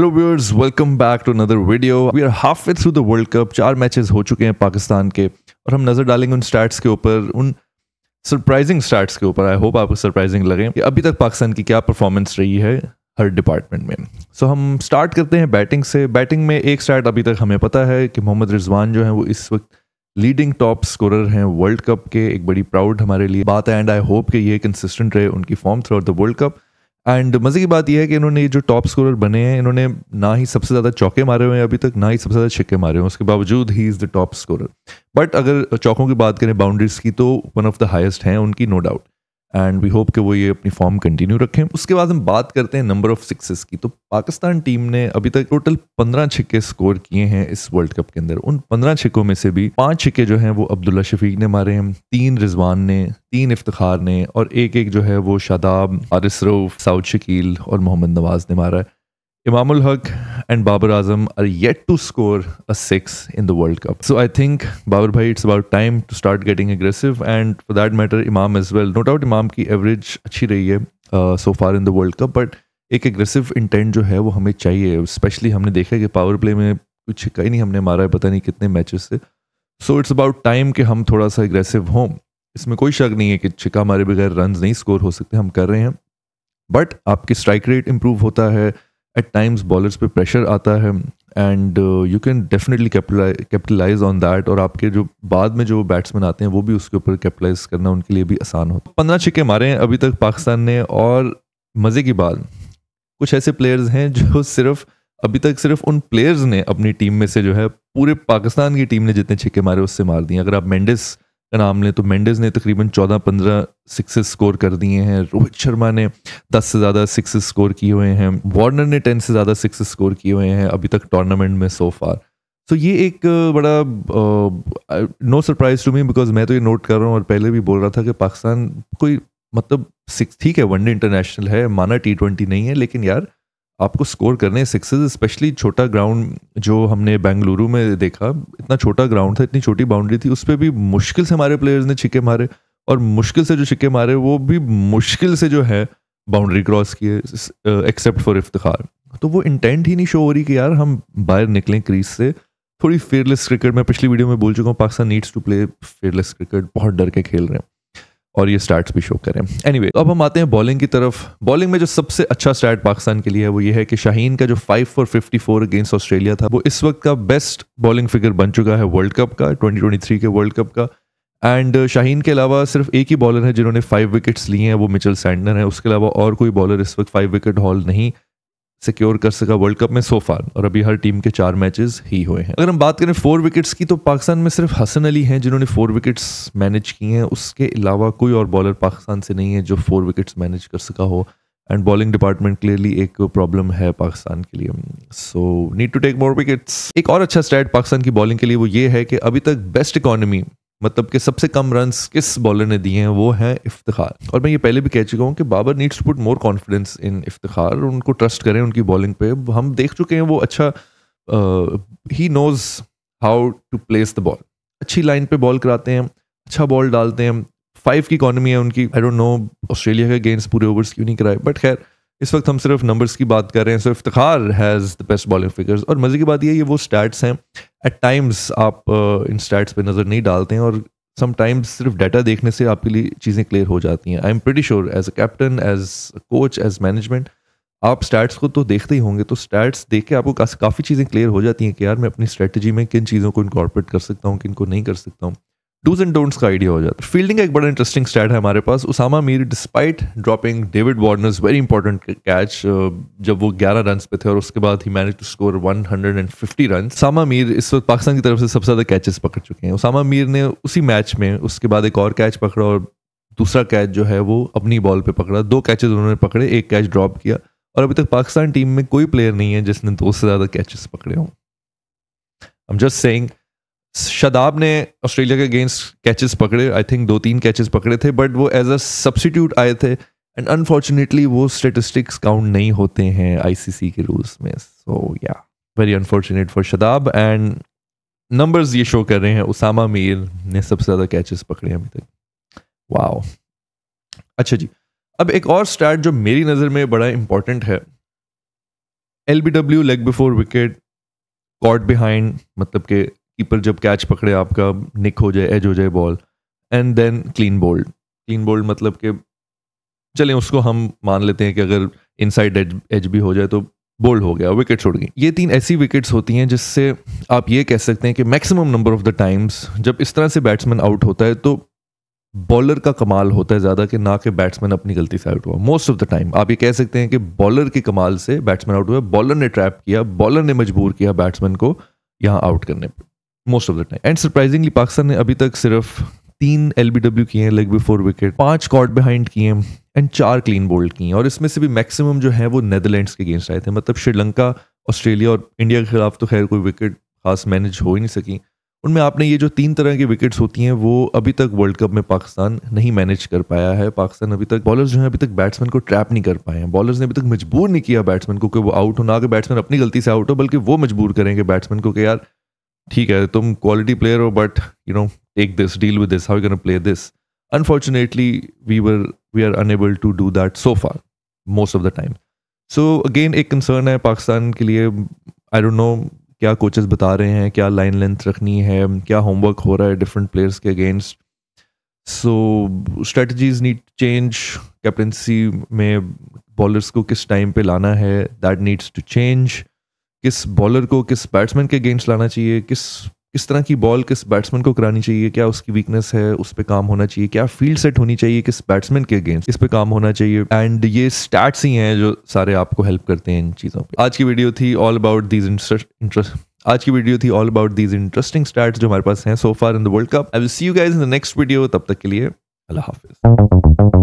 Hello viewers welcome back to another video we are half way through the world cup चार matches हो चुके हैं पाकिस्तान के और हम नज़र डालेंगे उन स्टैट्स के ऊपर उन सरप्राइजिंग स्टैट्स के ऊपर आई होप आपको सरप्राइजिंग लगे कि अभी तक पाकिस्तान की क्या परफॉर्मेंस रही है हर डिपार्टमेंट में सो so, हम स्टार्ट करते हैं बैटिंग से बैटिंग में एक स्टार्ट अभी तक हमें पता है कि मोहम्मद रिजवान जो है वो इस वक्त लीडिंग टॉप स्कोरर हैं वर्ल्ड कप के एक बड़ी प्राउड हमारे लिए बात है एंड आई होप कि ये कंसिस्टेंट रहे उनकी form throughout the world cup and मज़े की बात यह है कि इन्होंने ये जो टॉप स्कोरर बने हैं इन्होंने ना ही सबसे ज़्यादा चौके मारे हुए हैं अभी तक ना ही सबसे ज़्यादा छक्के मारे हुए हैं उसके बावजूद ही is the top scorer but अगर चौकों की बात करें बाउंड्रीज की तो वन ऑफ द हाइस्ट हैं उनकी no doubt and we hope कि वो ये अपनी फॉर्म कंटिन्यू रखें उसके बाद हम बात करते हैं नंबर ऑफ सिक्सेस की तो पाकिस्तान टीम ने अभी तक टोटल पंद्रह छिक्के स्कोर किए हैं इस वर्ल्ड कप के अंदर उन पंद्रह छिक्कों में से भी पांच छिक्के जो हैं वो अब्दुल्ला शफीक ने मारे हैं तीन रिजवान ने तीन इफ्तार ने और एक एक जो है वो शादाब आरिसरूफ साउद शकील और मोहम्मद नवाज ने मारा है Imamul Haq and Babar Azam are yet to score a six in the World Cup. So I think, Babar Bhai, it's about time to start getting aggressive. And for that matter, Imam as well. No doubt Imam की average अच्छी रही uh, so far in the World Cup. But एक aggressive intent जो है वो हमें चाहिए Especially हमने देखा कि पावर प्ले में कुछ कहीं नहीं हमने मारा है पता नहीं कितने मैचेस से सो इट्स अबाउट टाइम कि हम थोड़ा सा एग्रेसिव हों इसमें कोई शक नहीं है कि छिका हमारे बगैर रन नहीं स्कोर हो सकते हम कर रहे हैं बट आपकी स्ट्राइक रेट इम्प्रूव होता है एट टाइम्स बॉलर्स पे प्रेशर आता है and you can definitely capitalise on that और आपके जो बाद में जो बैट्समैन आते हैं वो भी उसके ऊपर कैपिटलाइज करना उनके लिए भी आसान होता है पंद्रह छिक्के मारे हैं अभी तक पाकिस्तान ने और मज़े की बात कुछ ऐसे प्लेयर्स हैं जो सिर्फ अभी तक सिर्फ उन प्लेयर्स ने अपनी टीम में से जो है पूरे पाकिस्तान की टीम ने जितने छिक्के मारे उससे मार दिए अगर आप मेंडिस का नाम लें तो मेंडेज ने तकरीबन चौदह पंद्रह सिक्सेस स्कोर कर दिए हैं रोहित शर्मा ने दस से ज़्यादा सिक्सेस स्कोर किए हुए हैं वार्नर ने टेन से ज़्यादा सिक्सेस स्कोर किए हुए हैं अभी तक टूर्नामेंट में सो फार तो ये एक बड़ा no surprise to me because मैं तो ये नोट कर रहा हूँ और पहले भी बोल रहा था कि पाकिस्तान कोई मतलब ठीक है वनडे इंटरनेशनल है माना टी ट्वेंटी नहीं है लेकिन यार आपको स्कोर करने सिक्सेस स्पेशली छोटा ग्राउंड जो हमने बेंगलुरु में देखा इतना छोटा ग्राउंड था इतनी छोटी बाउंड्री थी उस पर भी मुश्किल से हमारे प्लेयर्स ने छिके मारे और मुश्किल से जो छिके मारे वो भी मुश्किल से जो है बाउंड्री क्रॉस किए एक्सेप्ट फॉर इफ्तार तो वो इंटेंट ही नहीं शो हो रही कि यार हम बाहर निकलें क्रीज से थोड़ी फेयरलेस क्रिकेट मैं पिछली वीडियो में बोल चुका हूँ Pakistan needs to play fearless cricket बहुत डर के खेल रहे हैं और ये स्टार्ट भी शो करें एनी anyway, अब हम आते हैं बॉलिंग की तरफ बॉलिंग में जो सबसे अच्छा स्टार्ट पाकिस्तान के लिए है वो ये है कि शाहीन का जो five for fifty four against Australia था वो इस वक्त का बेस्ट बॉलिंग फिगर बन चुका है वर्ल्ड कप का थ्री के वर्ल्ड कप का एंड शाहीन uh, के अलावा सिर्फ एक ही बॉलर है जिन्होंने फाइव विकेट्स लिए हैं वो मिचल सैंडनर है उसके अलावा और कोई बॉलर इस वक्त फाइव विकेट हॉल नहीं सिक्योर कर सका वर्ल्ड कप में सोफार और अभी हर टीम के चार मैचेस ही हुए हैं अगर हम बात करें फोर विकेट्स की तो पाकिस्तान में सिर्फ हसन अली हैं जिन्होंने फोर विकेट्स मैनेज किए हैं उसके अलावा कोई और बॉलर पाकिस्तान से नहीं है जो फोर विकेट्स मैनेज कर सका हो एंड बॉलिंग डिपार्टमेंट क्लियरली एक प्रॉब्लम है पाकिस्तान के लिए so need to take more wickets एक और अच्छा स्टैट पाकिस्तान की बॉलिंग के लिए वो ये है कि अभी तक बेस्ट इकॉनमी मतलब कि सबसे कम रन किस बॉलर ने दिए हैं वो हैं इफ्तार और मैं ये पहले भी कह चुका हूँ कि Babar needs to put more confidence in Iftikhar उनको ट्रस्ट करें उनकी बॉलिंग पे हम देख चुके हैं वो अच्छा ही knows how to place the ball अच्छी लाइन पे बॉल कराते हैं अच्छा बॉल डालते हैं फाइव की इकॉनमी है उनकी आई डोंट नो ऑस्ट्रेलिया के गेंस पूरे ओवर्स क्यों नहीं कराए बट खैर इस वक्त हम सिर्फ नंबर्स की बात कर रहे हैं so Iftikhar has the best bowling figures और मज़े की बात यह ये वो स्टैट्स हैं एट टाइम्स आप इन स्टैट्स पे नज़र नहीं डालते हैं और समटाइम्स सिर्फ डाटा देखने से आपके लिए चीज़ें क्लियर हो जाती हैं I am pretty sure as a captain as coach as management आप स्टैट्स को तो देखते ही होंगे तो स्टैट्स देख के आपको काफ़ी चीज़ें क्लियर हो जाती हैं कि यार मैं अपनी स्ट्रेटजी में किन चीज़ों को इनकॉर्पोरेट कर सकता हूँ किन को नहीं कर सकता हूँ डूज एंड डोंट्स का आइडिया हो जाता है फील्डिंग का एक बड़ा इंटरेस्टिंग स्टैट है हमारे पास Usama Mir despite dropping David Warner's very important catch जब वो 11 रन पे थे और उसके बाद ही manage to score 150 run Usama Mir इस वक्त पाकिस्तान की तरफ से सबसे ज़्यादा कैचेस पकड़ चुके हैं उसामा मीर ने उसी मैच में उसके बाद एक और कैच पकड़ा और दूसरा कैच जो है वो अपनी बॉल पर पकड़ा दो कैचेज उन्होंने पकड़े एक कैच ड्रॉप किया और अभी तक पाकिस्तान टीम में कोई प्लेयर नहीं है जिसने दो से ज़्यादा कैचेस पकड़े हों जस्ट सेंग शदाब ने ऑस्ट्रेलिया के अगेंस्ट कैचेस पकड़े आई थिंक दो तीन कैचेस पकड़े थे बट वो एज अ सब्सिट्यूट आए थे एंड अनफॉर्चुनेटली वो स्टेटिस्टिक्स काउंट नहीं होते हैं आईसीसी के रूल्स में so yeah very unfortunate for Shadab and numbers ये शो कर रहे हैं उसामा मीर ने सबसे ज़्यादा कैचेस पकड़े अभी तक वाओ अच्छा जी अब एक और स्टार्ट जो मेरी नज़र में बड़ा इंपॉर्टेंट है L B W leg before wicket caught behind मतलब के कीपर जब कैच पकड़े आपका निक हो जाए एज हो जाए ball and then clean bowled clean bowled मतलब कि चलें उसको हम मान लेते हैं कि अगर इनसाइड एज एज भी हो जाए तो बोल्ड हो गया विकेट छोड़ गई ये तीन ऐसी विकेट्स होती हैं जिससे आप ये कह सकते हैं कि maximum number of the times जब इस तरह से बैट्समैन आउट होता है तो बॉलर का कमाल होता है ज़्यादा कि ना कि बैट्समैन अपनी गलती से आउट हुआ मोस्ट ऑफ द टाइम आप ये कह सकते हैं कि बॉलर के कमाल से बैट्समैन आउट हुआ बॉलर ने ट्रैप किया बॉलर ने मजबूर किया बैट्समैन को यहाँ आउट करने पर most of the time and surprisingly Pakistan ने अभी तक सिर्फ तीन एल बी डब्ल्यू किए हैं लेग बिफोर विकेट पांच कॉट बिहाइंड किए हैं एंड चार क्लीन बोल्ड किए हैं और इसमें से भी मैक्सिमम जो है वो नेदरलैंड्स के अगेंस्ट आए थे मतलब श्रीलंका ऑस्ट्रेलिया और इंडिया के खिलाफ तो खैर कोई विकेट खास मैनेज हो ही नहीं सकी उनमें आपने ये जो तीन तरह की विकेट्स होती हैं वो अभी तक वर्ल्ड कप में पाकिस्तान नहीं मैनेज कर पाया है पाकिस्तान अभी तक बॉलर्स जो है अभी तक बैट्समैन को ट्रैप नहीं कर पाए हैं बॉलर्स ने अभी तक मजबूर नहीं किया बैट्समैन को कि वो आउट हो ना कि बैट्समैन अपनी गलती से आउट हो बल्कि वो मजबूर करेंगे बैट्समैन को कि यार ठीक है तुम क्वालिटी प्लेयर हो but you know take this deal with this how you can play this unfortunately we were we are unable to do that so far most of the time so again एक concern है पाकिस्तान के लिए I don't know क्या coaches बता रहे हैं क्या line length रखनी है क्या होमवर्क हो रहा है डिफरेंट प्लेयर्स के against so strategies need change captaincy में बॉलर्स को किस टाइम पे लाना है दैट नीड्स टू चेंज किस बॉलर को किस बैट्समैन के अगेंस्ट लाना चाहिए किस किस तरह की बॉल किस बैट्समैन को करानी चाहिए क्या उसकी वीकनेस है उस पर काम होना चाहिए क्या फील्ड सेट होनी चाहिए किस बैट्समैन के अगेंस्ट इस पर काम होना चाहिए एंड ये स्टैट्स ही हैं जो सारे आपको हेल्प करते हैं इन चीज़ों पर आज की वीडियो थी ऑल अबाउट दीज इंटरेस्ट आज की वीडियो थी all about these interesting stats जो हमारे पास हैं so far in the world cup I will see you guys in the next video तब तक के लिए अल्लाह हाफिज़